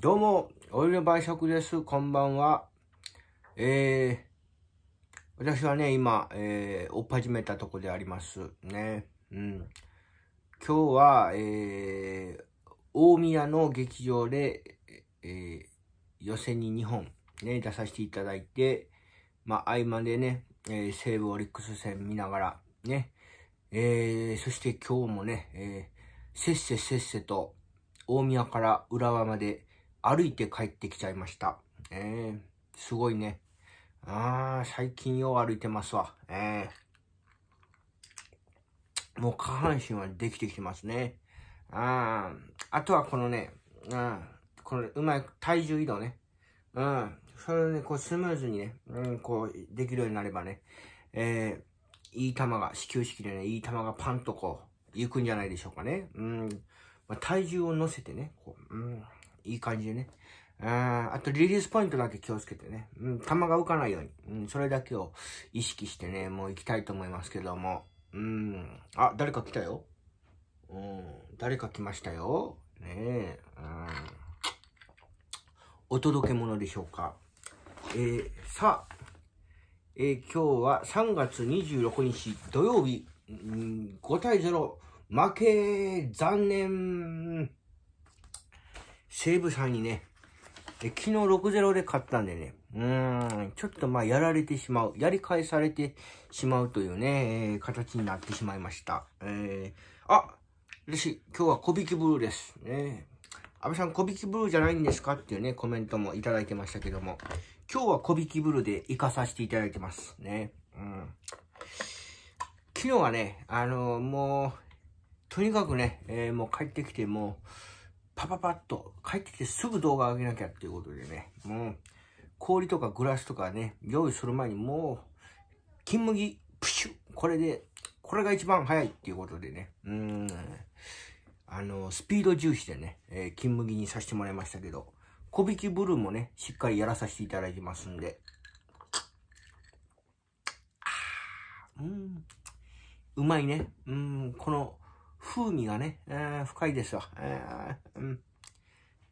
どうも、オイル倍食です。こんばんは。えー、私はね、今、えー、追っ始めたとこでありますね。うん。今日は、えー、大宮の劇場で、えー、予選に2本、ね、出させていただいて、まあ、合間でね、えー、西武オリックス戦見ながら、ね、えー、そして今日もね、えー、せっせせっせと、大宮から浦和まで歩いて帰ってきちゃいました。えー、すごいね。ああ、最近よう歩いてますわ。えー、もう下半身はできてきてますね。あー、あとはこのね、うん、これ、うまい、体重移動ね。うん、それをね、こうスムーズにね、うん、こう、できるようになればね、えー、いい球が、始球式でね、いい球がパンとこう、行くんじゃないでしょうかね。うん、まあ、体重を乗せてね、こう、うん、いい感じでね。ああとリリースポイントだけ気をつけてね。うん、弾が浮かないように。うん、それだけを意識してね、もう行きたいと思いますけども。うん。あ、誰か来たよ。うん、誰か来ましたよ。ねえ。うん。お届け物でしょうか。えー、さあ、えー、今日は3月26日土曜日、うん、5対0、負け、残念。西武さんにね、え昨日6-0で勝ったんでね、うーん、ちょっとまあやられてしまう、やり返されてしまうというね、えー、形になってしまいました。えー、あ嬉しい。今日は小引きブルーです。ね、安倍さん、小引きブルーじゃないんですかっていうね、コメントもいただいてましたけども、今日は小引きブルーで行かさせていただいてます。ね。うん。昨日はね、あのー、もう、とにかくね、えー、もう帰ってきて、もう、パパパッと帰ってきてすぐ動画上げなきゃっていうことでね、もう、氷とかグラスとかね、用意する前にもう、金麦、プシュこれで、これが一番早いっていうことでね、うん、あの、スピード重視でね、えー、金麦にさせてもらいましたけど、小引きブルーもね、しっかりやらさせていただいてますんで、うん、うまいね、うん、この、風味がね、えー、深いですわ、えーうん。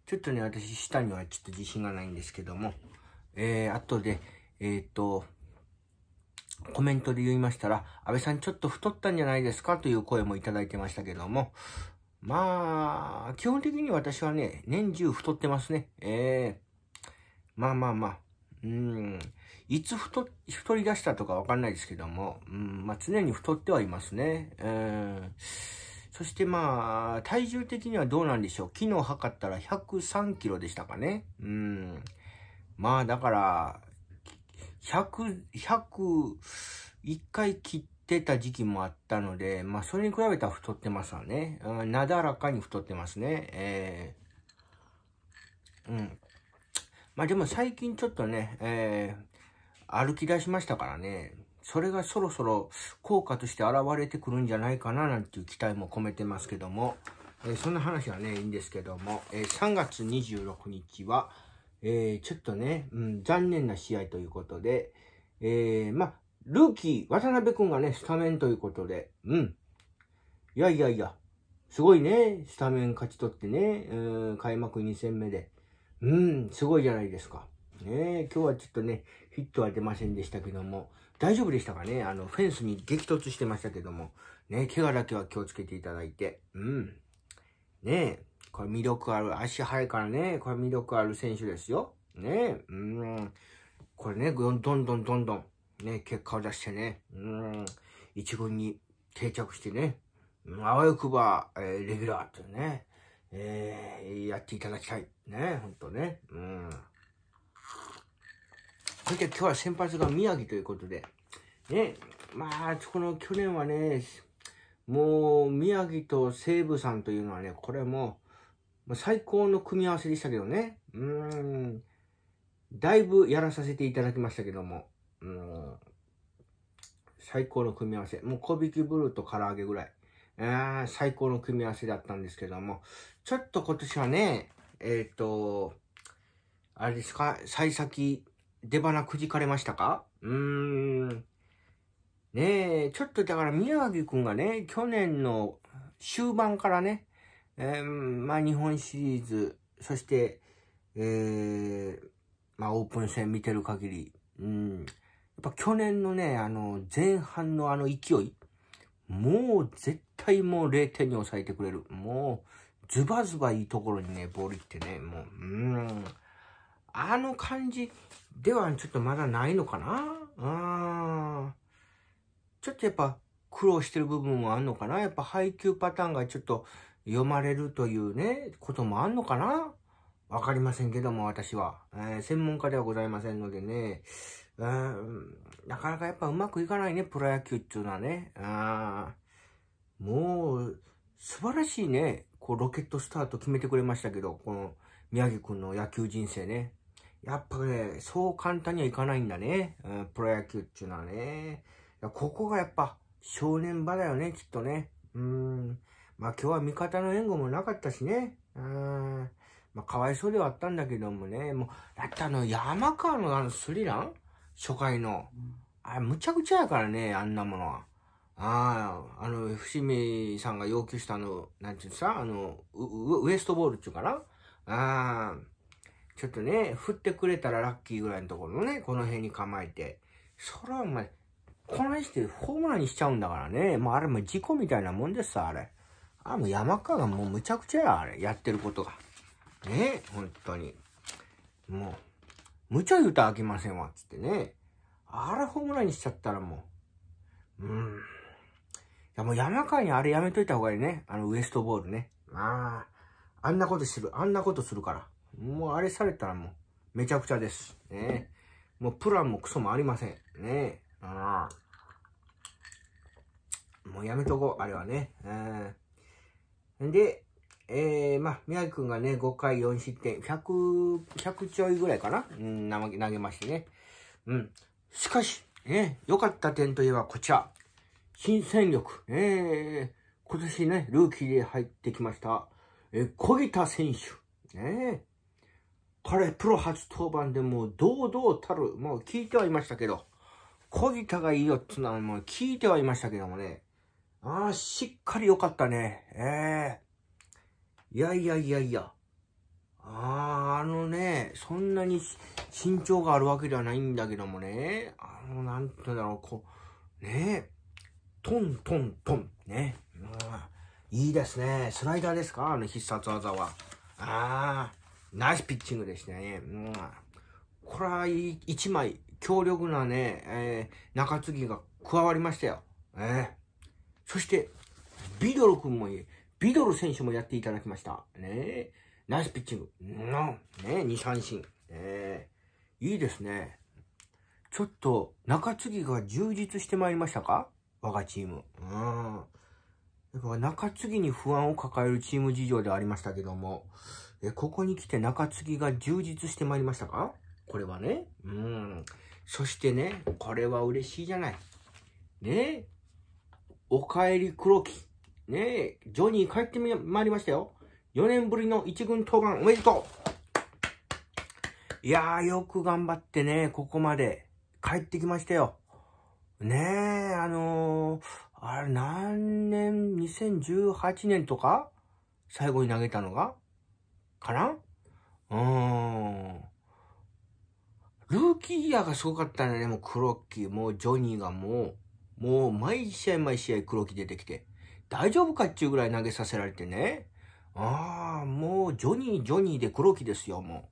ちょっとね、私、舌にはちょっと自信がないんですけども、えー、後で、えっ、ー、と、コメントで言いましたら、安倍さんちょっと太ったんじゃないですかという声もいただいてましたけども、まあ、基本的に私はね、年中太ってますね。ええー、まあまあまあ。うん。いつ太、太り出したとかわかんないですけども、うん、まあ常に太ってはいますね。えーそしてまあ、体重的にはどうなんでしょう。昨日測ったら103キロでしたかね。うん。まあ、だから、100、100、1回切ってた時期もあったので、まあ、それに比べたら太ってますわね。うん、なだらかに太ってますね。えー、うん。まあ、でも最近ちょっとね、えー、歩き出しましたからね。それがそろそろ効果として現れてくるんじゃないかななんていう期待も込めてますけども、えー、そんな話はね、いいんですけども、えー、3月26日は、えー、ちょっとね、うん、残念な試合ということで、えー、まルーキー、渡辺くんがね、スタメンということで、うん。いやいやいや、すごいね、スタメン勝ち取ってね、うん、開幕2戦目で。うん、すごいじゃないですか。ね今日はちょっとね、ヒットは出ませんでしたけども、大丈夫でしたかねあの、フェンスに激突してましたけども、ね、怪我だけは気をつけていただいて、うん。ねえ、これ魅力ある、足速いからね、これ魅力ある選手ですよ。ねえ、うん。これね、どんどんどんどん、ね、結果を出してね、うん。一軍に定着してね、あわよくば、えー、レギュラーってね、えー、やっていただきたい。ね、ほんとね。うん。そして今日は先発が宮城ということで、ね、まあ、この去年はね、もう宮城と西武さんというのはね、これも最高の組み合わせでしたけどね、うん、だいぶやらさせていただきましたけども、うん、最高の組み合わせ、もう小引きブルーと唐揚げぐらい、あ最高の組み合わせだったんですけども、ちょっと今年はね、えっ、ー、と、あれですか、幸先出花くじかれましたかうーん。ねえ、ちょっとだから宮城くんがね、去年の終盤からね、えー、まあ日本シリーズ、そして、えー、まあオープン戦見てる限り、うん。やっぱ去年のね、あの、前半のあの勢い、もう絶対もう0点に抑えてくれる。もう、ズバズバいいところにね、ボールってね、もう、うん。あの感じではちょっとまだないのかなうん。ちょっとやっぱ苦労してる部分もあんのかなやっぱ配給パターンがちょっと読まれるというね、こともあんのかなわかりませんけども、私は。えー、専門家ではございませんのでね。うん、なかなかやっぱうまくいかないね、プロ野球っていうのはね。あもう、素晴らしいね、こう、ロケットスタート決めてくれましたけど、この、宮城くんの野球人生ね。やっぱね、そう簡単にはいかないんだね。うん、プロ野球っていうのはね。ここがやっぱ正念場だよね、きっとね。うん。まあ今日は味方の援護もなかったしね。うん。まあかわいそうではあったんだけどもね。もう、だってあの山川のあのスリラン初回の。あれ、むちゃくちゃやからね、あんなものは。ああ、あの、伏見さんが要求したあの、なんていうさ、あの、ウエストボールっていうかな。ああ。ちょっとね、振ってくれたらラッキーぐらいのところのね、この辺に構えて。それはお前、この人ホームランにしちゃうんだからね。もうあれも事故みたいなもんですさ、あれ。あ、もう山川がもうむちゃくちゃや、あれ。やってることが。ね本当に。もう、無茶言うたらあきませんわ、つってね。あれホームランにしちゃったらもう。うん。いやもう山川にあれやめといた方がいいね。あのウエストボールね。ああ。あんなことする、あんなことするから。もうあれされたらもう、めちゃくちゃです。ねもうプランもクソもありません。ねあもうやめとこう、あれはね。うん。で、えー、まあ、宮城くんがね、5回4失点、100、100ちょいぐらいかなうん、投げましてね。うん。しかし、ね、良かった点といえばこちら。新戦力。えー、今年ね、ルーキーで入ってきました。え小木田選手。え、ね彼、プロ初登板でもう堂々たる、もう聞いてはいましたけど、小ギタがいいよってのはもう聞いてはいましたけどもね。ああ、しっかり良かったね。ええー、いやいやいやいや。ああ、あのね、そんなに身長があるわけではないんだけどもね。あの、なんて言うんだろう、こう、ねえ、トントントン、ね。うん、いいですね。スライダーですかあの必殺技は。ああ。ナイスピッチングでしたね。うん、これは一枚強力なね、えー、中継ぎが加わりましたよ。えー、そして、ビドル君もいい、ビドル選手もやっていただきました。ねナイスピッチング。うん、ね2三振。えー、いいですね。ちょっと中継ぎが充実してまいりましたか我がチーム。うん。中継ぎに不安を抱えるチーム事情でありましたけども、え、ここに来て中継ぎが充実してまいりましたかこれはね。うん。そしてね、これは嬉しいじゃない。ねおかえり黒木。ねえ、ジョニー帰ってまいりましたよ。4年ぶりの1軍登板おめでとういやー、よく頑張ってね、ここまで帰ってきましたよ。ねえ、あのー、あれ何年、2018年とか最後に投げたのがかなうん。ルーキーイヤーがすごかったね。でもキー、もうジョニーがもう、もう毎試合毎試合黒木出てきて、大丈夫かっちゅうぐらい投げさせられてね。ああ、もうジョニー、ジョニーで黒木ですよ、も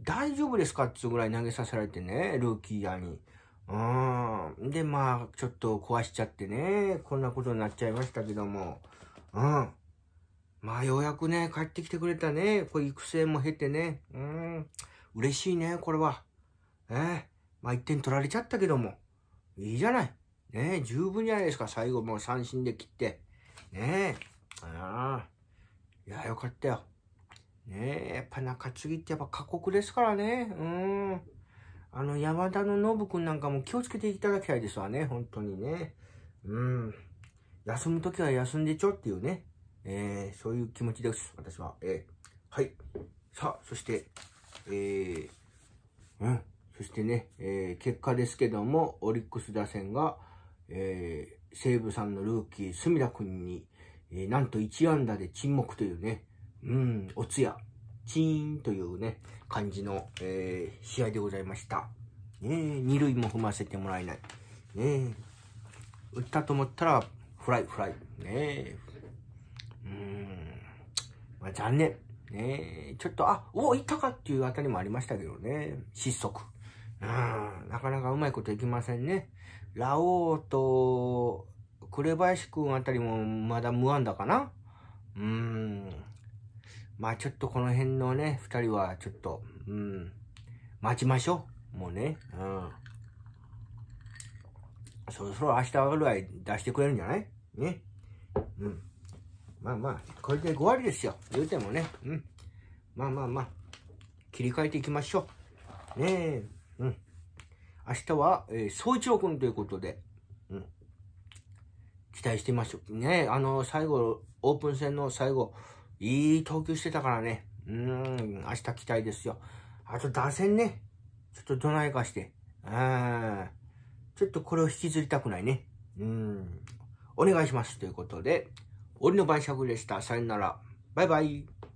う。大丈夫ですかっつうぐらい投げさせられてね、ルーキーイヤーに。うん。で、まあ、ちょっと壊しちゃってね、こんなことになっちゃいましたけども。うん。まあようやくね、帰ってきてくれたね。これ育成も経てね。うん。嬉しいね、これは。ええー、まあ1点取られちゃったけども。いいじゃない。ねえ、十分じゃないですか。最後もう三振で切って。ねえ。ああ。いや、よかったよ。ねえ、やっぱ中継ぎってやっぱ過酷ですからね。うん。あの、山田のノブくんなんかも気をつけていただきたいですわね。本当にね。うん。休むときは休んでちょっていうね。えー、そういう気持ちです、私は。えー、はい。さあ、そして、えー、うん、そしてね、えー、結果ですけども、オリックス打線が、えー、西武さんのルーキー、隅田君に、えー、なんと1安打で沈黙というね、うん、お通夜、チーンというね、感じの、えー、試合でございました。ねえ、二塁も踏ませてもらえない。ねえ、打ったと思ったら、フライ、フライ。ねえ、残念。ねちょっと、あ、お、いたかっていうあたりもありましたけどね。失速。うん、なかなかうまいこといきませんね。ラオウと、紅林くんあたりもまだ無安だかなうーん。まあちょっとこの辺のね、二人はちょっと、うん、待ちましょう。もうね、うん。そろそろ明日ぐらい出してくれるんじゃないね。うん。まあまあ、これで5割ですよ。言うてもね。うん。まあまあまあ、切り替えていきましょう。ねえ。うん。明日は、えー、総一君ということで、うん。期待してみましょう。ねえ、あの、最後、オープン戦の最後、いい投球してたからね。うーん、明日期待ですよ。あと打線ね。ちょっとどないかして。うん。ちょっとこれを引きずりたくないね。うん。お願いします。ということで、俺の晩酌でした。さよなら。バイバイ。